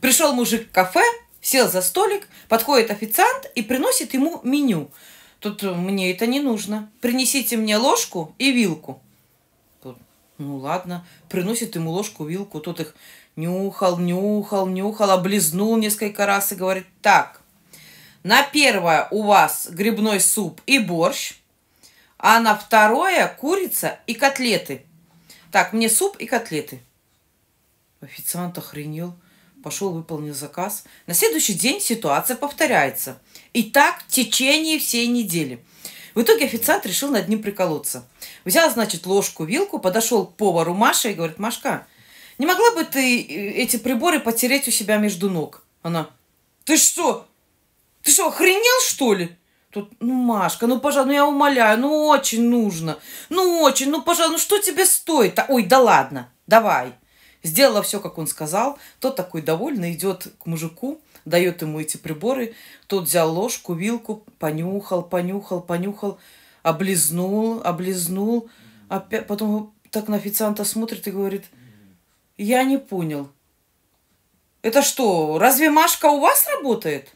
Пришел мужик в кафе, сел за столик, подходит официант и приносит ему меню. Тут э, мне это не нужно. Принесите мне ложку и вилку. Тут, ну ладно, приносит ему ложку, вилку. Тут их нюхал, нюхал, нюхал, облизнул несколько раз и говорит, так, на первое у вас грибной суп и борщ, а на второе курица и котлеты. Так, мне суп и котлеты. Официант охренел пошел, выполнил заказ. На следующий день ситуация повторяется. И так в течение всей недели. В итоге официант решил над ним приколоться. Взял, значит, ложку, вилку, подошел к повару Маше и говорит, Машка, не могла бы ты э, эти приборы потереть у себя между ног? Она, ты что? Ты что, охренел, что ли? Тут, ну, Машка, ну, пожалуйста, ну, я умоляю, ну, очень нужно. Ну, очень, ну, пожалуйста, ну, что тебе стоит-то? Ой, да ладно, давай. Сделала все, как он сказал. Тот такой довольный идет к мужику, дает ему эти приборы. Тот взял ложку, вилку, понюхал, понюхал, понюхал, облизнул, облизнул. Опять, потом так на официанта смотрит и говорит, я не понял. Это что, разве Машка у вас работает?